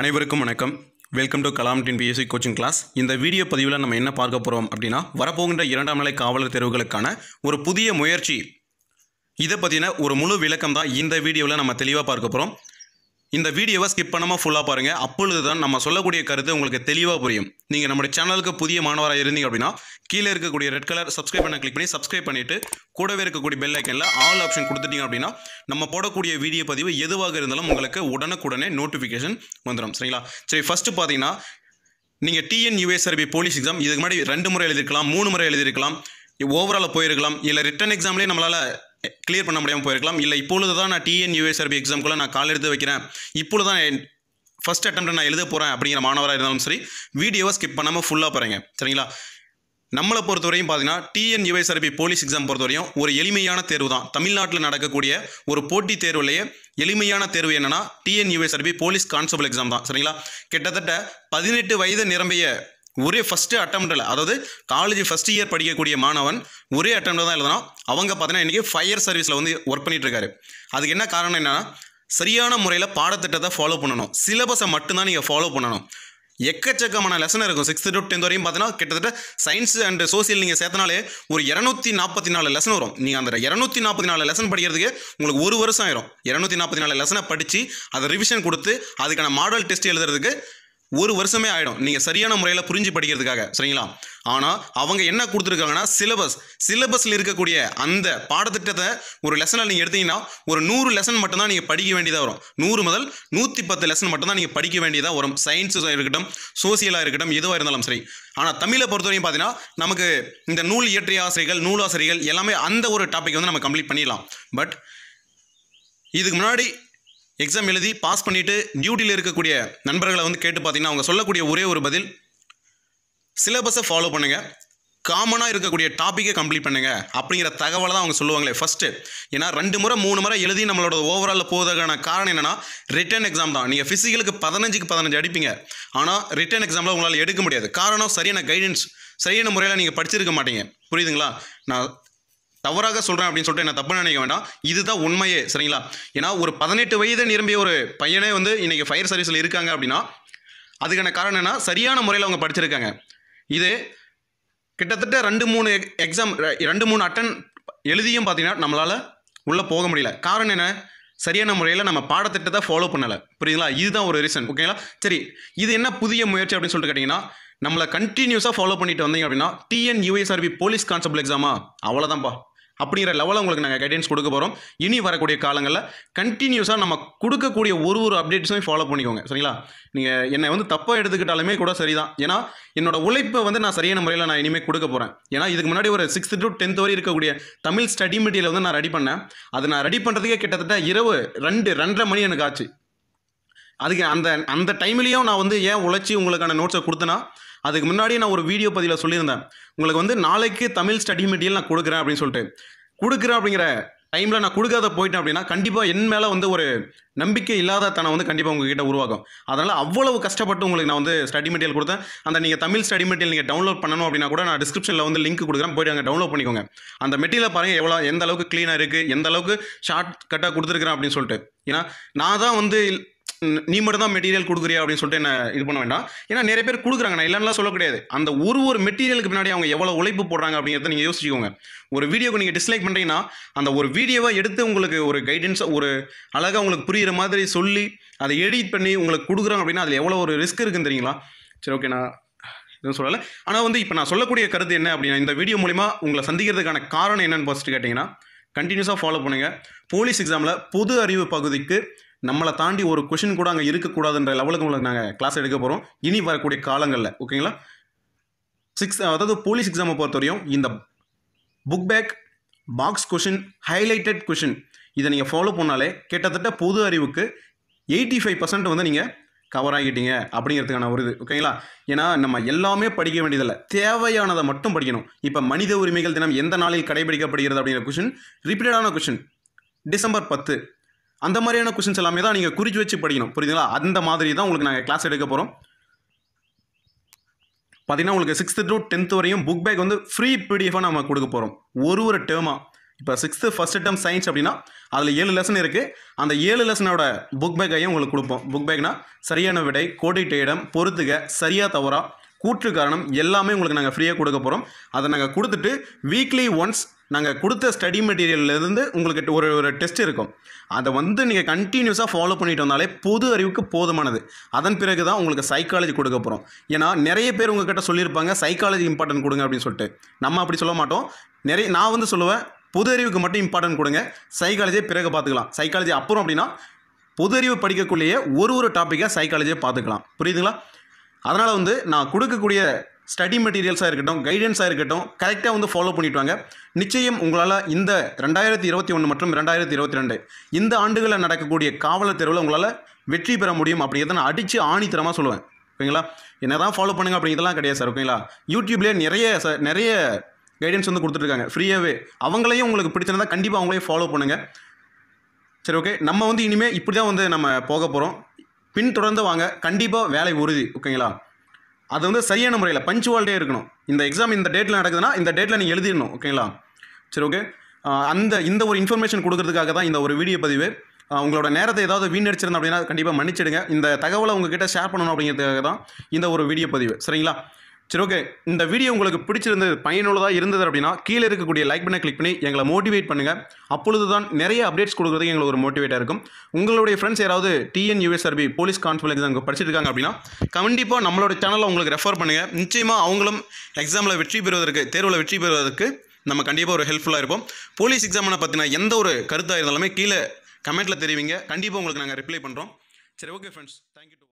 அனைவருக்கும் வணக்கம் welcome to Kalam TNPSC coaching class இந்த வீடியோ பதிவில் நம்ம என்ன பார்க்க போகிறோம் அப்படின்னா வரப்போகின்ற இரண்டாம் நிலை காவலர் தேர்வுகளுக்கான ஒரு புதிய முயற்சி இதை பற்றின ஒரு முழு விளக்கம் தான் இந்த வீடியோவில் நம்ம தெளிவாக பார்க்க போகிறோம் இந்த வீடியோவை ஸ்கிப் பண்ணாமல் ஃபுல்லாக பாருங்கள் அப்பொழுது தான் நம்ம சொல்லக்கூடிய கருத்து உங்களுக்கு தெளிவாக புரியும் நீங்கள் நம்முடைய சேனலுக்கு புதிய மாணவராக இருந்தீங்க அப்படின்னா கீழே இருக்கக்கூடிய ரெட் கலர் சப்ஸ்கிரைப் பண்ண கிளிக் பண்ணி சப்ஸ்கிரைப் பண்ணிவிட்டு கூடவே இருக்கக்கூடிய பெல் ஐக்கனில் ஆல் ஆப்ஷன் கொடுத்துட்டீங்க அப்படின்னா நம்ம போடக்கூடிய வீடியோ பதிவு எதுவாக இருந்தாலும் உங்களுக்கு உடனுக்குடனே நோட்டிஃபிகேஷன் வந்துடும் சரிங்களா சரி ஃபஸ்ட்டு பார்த்தீங்கன்னா நீங்கள் டிஎன் யூஎஸ்ஆர்பி போலீஸ் எக்ஸாம் இதுக்கு முன்னாடி ரெண்டு முறை எழுதிருக்கலாம் மூணு முறை எழுதிருக்கலாம் ஓவராலாக போயிருக்கலாம் இல்லை ரிட்டன் எக்ஸாம்லேயே நம்மளால் கிளியர் பண்ண முடியாமல் போயிருக்கலாம் இல்லை இப்பொழுது தான் நான் டிஎன்யூஎஸ்ஆர்பி எக்ஸாம்குள்ளே நான் கால் எடுத்து வைக்கிறேன் இப்பொழுது தான் ஃபஸ்ட் அட்டம் நான் எழுத போகிறேன் அப்படிங்கிற மாணவராக இருந்தாலும் சரி வீடியோவை ஸ்கிப் பண்ணாமல் ஃபுல்லாக போகிறேங்க சரிங்களா நம்மளை பொறுத்த வரையும் பார்த்தீங்கன்னா டிஎன் யுஎஸ்ஆர்பி போலீஸ் எக்ஸாம் பொறுத்த வரையும் ஒரு எளிமையான தேர்வு தான் தமிழ்நாட்டில் நடக்கக்கூடிய ஒரு போட்டித் தேர்வுலேயே எளிமையான தேர்வு என்னென்னா TN USRB police constable exam தான் சரிங்களா கிட்டத்தட்ட பதினெட்டு வயது நிரம்பிய ஒரே ஃபஸ்ட்டு அட்டம்ப்டில் அதாவது காலேஜ் ஃபஸ்ட் இயர் படிக்கக்கூடிய மாணவன் ஒரே அட்டம் தான் எழுதுனா அவங்க பார்த்தீங்கன்னா இன்றைக்கி ஃபயர் சர்வீஸில் வந்து ஒர்க் பண்ணிகிட்ருக்காரு அதுக்கு என்ன காரணம் என்னென்னா சரியான முறையில் பாடத்திட்டத்தை ஃபாலோ பண்ணணும் சிலபஸை மட்டும்தான் நீங்கள் ஃபாலோ பண்ணணும் எக்கச்சக்கமான லெசன் இருக்கும் சிக்ஸ்த்து டு டென்த் வரையும் பார்த்தீங்கன்னா கிட்டத்தட்ட சயின்ஸ் அண்ட் சோசியல் நீங்கள் சேர்த்தனாலே ஒரு இரநூத்தி நாற்பத்தி நாலு லெசன் வரும் நீங்கள் அந்த இரநூத்தி நாற்பத்தி நாலு லெசன் படிக்கிறதுக்கு உங்களுக்கு ஒரு வருஷம் ஆயிரும் இரநூத்தி நாற்பத்தி நாலு லெசனை படித்து அதை ரிவிஷன் கொடுத்து அதுக்கான மாடல் டெஸ்ட் எழுதுறதுக்கு ஒரு வருஷமே ஆகிடும் நீங்கள் சரியான முறையில் புரிஞ்சு படிக்கிறதுக்காக சரிங்களா ஆனால் அவங்க என்ன கொடுத்துருக்காங்கன்னா சிலபஸ் சிலபஸில் இருக்கக்கூடிய அந்த பாடத்திட்டத்தை ஒரு லெசனில் நீங்கள் எடுத்தீங்கன்னா ஒரு நூறு லெசன் மட்டும்தான் நீங்கள் படிக்க வேண்டியதாக வரும் நூறு முதல் நூற்றி பத்து லெசன் மட்டும்தான் நீங்கள் படிக்க வேண்டியதாக வரும் சயின்ஸு இருக்கட்டும் சோசியலாக இருக்கட்டும் எதுவாக இருந்தாலும் சரி ஆனால் தமிழை பொறுத்தவரையும் பார்த்தீங்கன்னா நமக்கு இந்த நூல் இயற்றிய ஆசிரியர்கள் நூலாசிரியர்கள் எல்லாமே அந்த ஒரு டாபிக் வந்து நம்ம கம்ப்ளீட் பண்ணிடலாம் பட் இதுக்கு முன்னாடி எக்ஸாம் எழுதி பாஸ் பண்ணிவிட்டு டியூட்டியில் இருக்கக்கூடிய நண்பர்களை வந்து கேட்டு பார்த்தீங்கன்னா அவங்க சொல்லக்கூடிய ஒரே ஒரு பதில் சிலபஸை ஃபாலோ பண்ணுங்கள் காமனாக இருக்கக்கூடிய டாப்பிக்கை கம்ப்ளீட் பண்ணுங்கள் அப்படிங்கிற தகவலை தான் அவங்க சொல்லுவாங்களே ஃபஸ்ட்டு ஏன்னா ரெண்டு முறை மூணு முறை எழுதி நம்மளோட ஓவராலில் போவதற்கான காரணம் என்னென்னா ரிட்டன் எக்ஸாம் தான் நீங்கள் ஃபிசிக்கலுக்கு பதினஞ்சுக்கு பதினஞ்சு அடிப்பீங்க ஆனால் ரிட்டன் எக்ஸாமில் உங்களால் எடுக்க முடியாது காரணம் சரியான கைடன்ஸ் சரியான முறையில் நீங்கள் படிச்சிருக்க மாட்டீங்க புரியுதுங்களா நான் தவறாக சொல்கிறேன் அப்படின்னு சொல்லிட்டு என்ன தப்பு நினைக்க வேண்டாம் இதுதான் உண்மையே சரிங்களா ஏன்னா ஒரு பதினெட்டு வயது நிரம்பிய ஒரு பையனே வந்து இன்றைக்கி ஃபயர் சர்வீஸில் இருக்காங்க அப்படின்னா அதுக்கான காரணம் என்ன சரியான முறையில் அவங்க படிச்சிருக்காங்க இது கிட்டத்தட்ட ரெண்டு மூணு எக்ஸாம் ரெண்டு மூணு அட்டன் எழுதியும் பார்த்தீங்கன்னா நம்மளால் உள்ளே போக முடியல காரணம் என்ன சரியான முறையில் நம்ம பாடத்திட்டத்தை ஃபாலோ பண்ணலை புரியுதுங்களா இதுதான் ஒரு ரீசன் ஓகேங்களா சரி இது என்ன புதிய முயற்சி அப்படின்னு சொல்லிட்டு கேட்டிங்கன்னா நம்மளை கண்டினியூஸாக ஃபாலோ பண்ணிட்டு வந்தீங்க அப்படின்னா டிஎன் யூஎஸ்ஆர்பி போலீஸ் கான்ஸ்டபிள் எக்ஸாமா அவ்வளோதான்ப்பா அப்படிங்கிற லெவலில் உங்களுக்கு நாங்கள் கைடன்ஸ் கொடுக்க போகிறோம் இனி வரக்கூடிய காலங்களில் கண்டினியூஸாக நம்ம கொடுக்கக்கூடிய ஒரு ஒரு அப்டேட்ஸும் ஃபாலோ பண்ணிக்கோங்க சரிங்களா நீங்கள் என்னை வந்து தப்பாக எடுத்துக்கிட்டாலுமே கூட சரி தான் ஏன்னா என்னோட உழைப்பை வந்து நான் சரியான முறையில் நான் இனிமேல் கொடுக்க போகிறேன் ஏன்னா இதுக்கு முன்னாடி ஒரு சிக்ஸ்த்து டு டென்த் வரை இருக்கக்கூடிய தமிழ் ஸ்டடி மெட்டீரியல் வந்து நான் ரெடி பண்ணேன் அதை நான் ரெடி பண்ணுறதுக்கே கிட்டத்தட்ட இரவு ரெண்டு ரெண்டரை மணி எனக்கு ஆச்சு அதுக்கு அந்த அந்த டைம்லேயும் நான் வந்து ஏன் உழைச்சி உங்களுக்கான நோட்ஸை கொடுத்தேன்னா அதுக்கு முன்னாடி நான் ஒரு வீடியோ பதிவில் சொல்லியிருந்தேன் உங்களுக்கு வந்து நாளைக்கு தமிழ் ஸ்டடி மெட்டீரியல் நான் கொடுக்குறேன் அப்படின்னு சொல்லிட்டு கொடுக்குறேன் அப்படிங்கிற டைமில் நான் கொடுக்காத போயிட்டேன் அப்படின்னா கண்டிப்பாக என் மேலே வந்து ஒரு நம்பிக்கை இல்லாத தனம் வந்து கண்டிப்பாக உங்ககிட்ட உருவாகும் அதனால் அவ்வளவு கஷ்டப்பட்டு உங்களுக்கு நான் வந்து ஸ்டடி மெட்டீரியல் கொடுத்தேன் அந்த நீங்கள் தமிழ் ஸ்டடி மெட்டீரியல் நீங்கள் டவுன்லோட் பண்ணணும் அப்படின்னா கூட நான் டிஸ்கிரிப்ஷனில் வந்து லிங்க் கொடுக்குறேன் போய்ட்டு அங்கே டவுன்லோட் பண்ணிக்கோங்க அந்த மெட்டீரியல் பாருங்கள் எவ்வளோ எந்த அளவுக்கு க்ளீனாக இருக்குது எந்த அளவுக்கு ஷார்ட் கட்டாக கொடுத்துருக்குறேன் அப்படின்னு சொல்லிட்டு ஏன்னா நான் தான் வந்து நீ மட்டும் தான் மெட்டீரியல் கொடுக்குறியா அப்படின்னு சொல்லிட்டு என்ன இது பண்ண வேண்டாம் ஏன்னா நிறைய பேர் கொடுக்குறாங்க நான் இல்லைன்னா சொல்ல கிடையாது அந்த ஒரு ஒரு மெட்டீரியலுக்கு பின்னாடி அவங்க எவ்வளோ உழைப்பு போடுறாங்க அப்படிங்கிறத நீங்கள் யோசிச்சுக்கோங்க ஒரு வீடியோக்கு நீங்கள் டிஸ்லைக் பண்ணுறீங்கன்னா அந்த ஒரு வீடியோவை எடுத்து உங்களுக்கு ஒரு கைடன்ஸ் ஒரு அழகாக உங்களுக்கு புரிகிற மாதிரி சொல்லி அதை எடிட் பண்ணி உங்களுக்கு கொடுக்குறாங்க அப்படின்னா அதில் எவ்வளோ ஒரு ரிஸ்க் இருக்குன்னு தெரியுங்களா சரி ஓகே நான் எதுவும் சொல்லலை ஆனால் வந்து இப்போ நான் சொல்லக்கூடிய கருத்து என்ன அப்படின்னா இந்த வீடியோ மூலிமா உங்களை சந்திக்கிறதுக்கான காரணம் என்னென்னு ஃபஸ்ட்டு கேட்டிங்கன்னா கண்டினியூஸாக ஃபாலோ பண்ணுங்கள் போலீஸ் எக்ஸாமில் பொது அறிவு பகுதிக்கு நம்மளை தாண்டி ஒரு கொஷின் கூட அங்கே இருக்கக்கூடாதுன்ற லெவலுக்கு உங்களுக்கு நாங்கள் கிளாஸ் எடுக்க போகிறோம் இனி வரக்கூடிய காலங்களில் ஓகேங்களா சிக்ஸ் அதாவது போலீஸ் எக்ஸாமை பொறுத்தவரையும் இந்த book back box question highlighted question இதை நீங்கள் ஃபாலோ பண்ணாலே கிட்டத்தட்ட பொது அறிவுக்கு எயிட்டி ஃபைவ் பர்சன்ட் வந்து நீங்கள் கவர் ஆகிட்டீங்க அப்படிங்கிறதுக்கான ஒரு இது ஓகேங்களா ஏன்னா நம்ம எல்லாமே படிக்க வேண்டியதில்லை தேவையானதை மட்டும் படிக்கணும் இப்போ மனித உரிமைகள் தினம் எந்த நாளில் கடைபிடிக்கப்படுகிறது அப்படிங்கிற கொஷின் ரிப்பீட்டடான கொஷின் டிசம்பர் பத்து அந்த மாதிரியான கொஷின்ஸ் எல்லாமே தான் நீங்கள் குறிச்சு வச்சு படிக்கணும் புரியுதுங்களா அந்த மாதிரி தான் உங்களுக்கு நாங்கள் கிளாஸ் எடுக்க போகிறோம் பார்த்தீங்கன்னா உங்களுக்கு சிக்ஸ்த்து டு டென்த் வரையும் புக் பேக் வந்து ஃப்ரீ பிடிஎஃபாக நம்ம கொடுக்க போகிறோம் ஒரு ஒரு டேர்மாக இப்போ சிக்ஸ்த்து ஃபஸ்ட் டேம் சயின்ஸ் அப்படின்னா அதில் ஏழு லெசன் இருக்குது அந்த ஏழு லெசனோட புக் பேக்கையும் உங்களுக்கு கொடுப்போம் புக் பேக்னால் சரியான விடை கோடிட்ட இடம் பொறுத்துக சரியாக தவறாக கூற்று காரணம் எல்லாமே உங்களுக்கு நாங்கள் ஃப்ரீயாக கொடுக்க போகிறோம் அதை நாங்கள் கொடுத்துட்டு வீக்லி ஒன்ஸ் நாங்கள் கொடுத்த ஸ்டடி மெட்டீரியல்லேருந்து உங்களுக்கு ஒரு ஒரு டெஸ்ட் இருக்கும் அதை வந்து நீங்கள் கண்டினியூஸாக ஃபாலோ பண்ணிட்டு வந்தாலே பொது அறிவுக்கு போதுமானது அதன் பிறகு தான் உங்களுக்கு சைக்காலஜி கொடுக்க போகிறோம் ஏன்னா நிறைய பேர் உங்ககிட்ட சொல்லியிருப்பாங்க சைக்காலஜி இம்பார்ட்டன்ட் கொடுங்க அப்படின்னு சொல்லிட்டு நம்ம அப்படி சொல்ல மாட்டோம் நிறைய நான் வந்து சொல்லுவேன் பொது அறிவுக்கு மட்டும் இம்பார்ட்டன்ட் கொடுங்க சைக்காலஜியை பிறகு பார்த்துக்கலாம் சைக்காலஜி அப்புறம் அப்படின்னா பொது அறிவு படிக்கக்குள்ளேயே ஒரு ஒரு டாப்பிக்காக சைக்காலஜியை பார்த்துக்கலாம் புரியுதுங்களா அதனால் வந்து நான் கொடுக்கக்கூடிய ஸ்டடி மெட்டீரியல்ஸாக இருக்கட்டும் கைடன்ஸாக இருக்கட்டும் கரெக்டாக வந்து ஃபாலோ பண்ணிவிட்டு வாங்க நிச்சயம் உங்களால் இந்த ரெண்டாயிரத்தி இருபத்தி ஒன்று மற்றும் ரெண்டாயிரத்தி இருபத்தி ரெண்டு இந்த ஆண்டுகளில் நடக்கக்கூடிய காவலர் தேர்வில் உங்களால் வெற்றி பெற முடியும் அப்படிங்கிறத நான் அடித்து ஆணித்தரமாக சொல்லுவேன் ஓகேங்களா என்ன தான் ஃபாலோ பண்ணுங்க அப்படிங்கிறதெல்லாம் கிடையாது சார் ஓகேங்களா யூடியூப்லேயே நிறைய சார் நிறைய கைடன்ஸ் வந்து கொடுத்துருக்காங்க ஃப்ரீயாகவே அவங்களையும் உங்களுக்கு பிடிச்சிருந்தால் கண்டிப்பாக அவங்களையும் ஃபாலோ பண்ணுங்கள் சரி ஓகே நம்ம வந்து இனிமேல் இப்படி தான் வந்து நம்ம போக போகிறோம் பின்தொடர்ந்து வாங்க கண்டிப்பாக வேலை உறுதி ஓகேங்களா அது வந்து சரியான முறையில் பஞ்சுவாலிட்டியே இருக்கணும் இந்த எக்ஸாம் இந்த டேட்டில் நடக்குதுன்னா இந்த டேட்டில் நீங்கள் எழுதிடணும் ஓகேங்களா சரி ஓகே அந்த இந்த ஒரு இன்ஃபர்மேஷன் கொடுக்கறதுக்காக தான் இந்த ஒரு வீடியோ பதிவு உங்களோட நேரத்தை ஏதாவது வீணடிச்சிருந்தேன் அப்படின்னா கண்டிப்பாக மன்னிச்சிடுங்க இந்த தகவலை உங்ககிட்ட ஷேர் பண்ணணும் அப்படிங்கிறதுக்காக தான் இந்த ஒரு வீடியோ பதிவு சரிங்களா சரி ஓகே இந்த வீடியோ உங்களுக்கு பிடிச்சிருந்தது பயனுள்ளதாக இருந்தது அப்படின்னா கீழே இருக்கக்கூடிய லைக் பண்ண கிளிக் பண்ணி எங்களை மோட்டிவேட் பண்ணுங்கள் அப்பொழுது தான் நிறைய அப்டேட்ஸ் கொடுக்குறதுக்கு எங்களுக்கு ஒரு மோட்டிவேட்டாக இருக்கும் உங்களுடைய ஃப்ரெண்ட்ஸ் யாராவது டிஎன்யூஎஸ்ஆர்பி போலீஸ் கான்ஸ்டபிள் எக்ஸாம் படிச்சிருக்காங்க அப்படின்னா கண்டிப்பாக நம்மளோட சேனலை உங்களுக்கு ரெஃபர் பண்ணுங்கள் நிச்சயமாக அவங்களும் எக்ஸாமில் வெற்றி பெறுவதற்கு தேர்வில் வெற்றி பெறுவதற்கு நம்ம கண்டிப்பாக ஒரு ஹெல்ப்ஃபுல்லாக இருப்போம் போலீஸ் எக்ஸாமில் பார்த்தீங்கன்னா எந்த ஒரு கருத்தாக இருந்தாலுமே கீழே கமெண்ட்டில் தெரிவிங்க கண்டிப்பாக உங்களுக்கு நாங்கள் ரிப்ளை பண்ணுறோம் சரி ஓகே ஃப்ரெண்ட்ஸ் தேங்க்யூ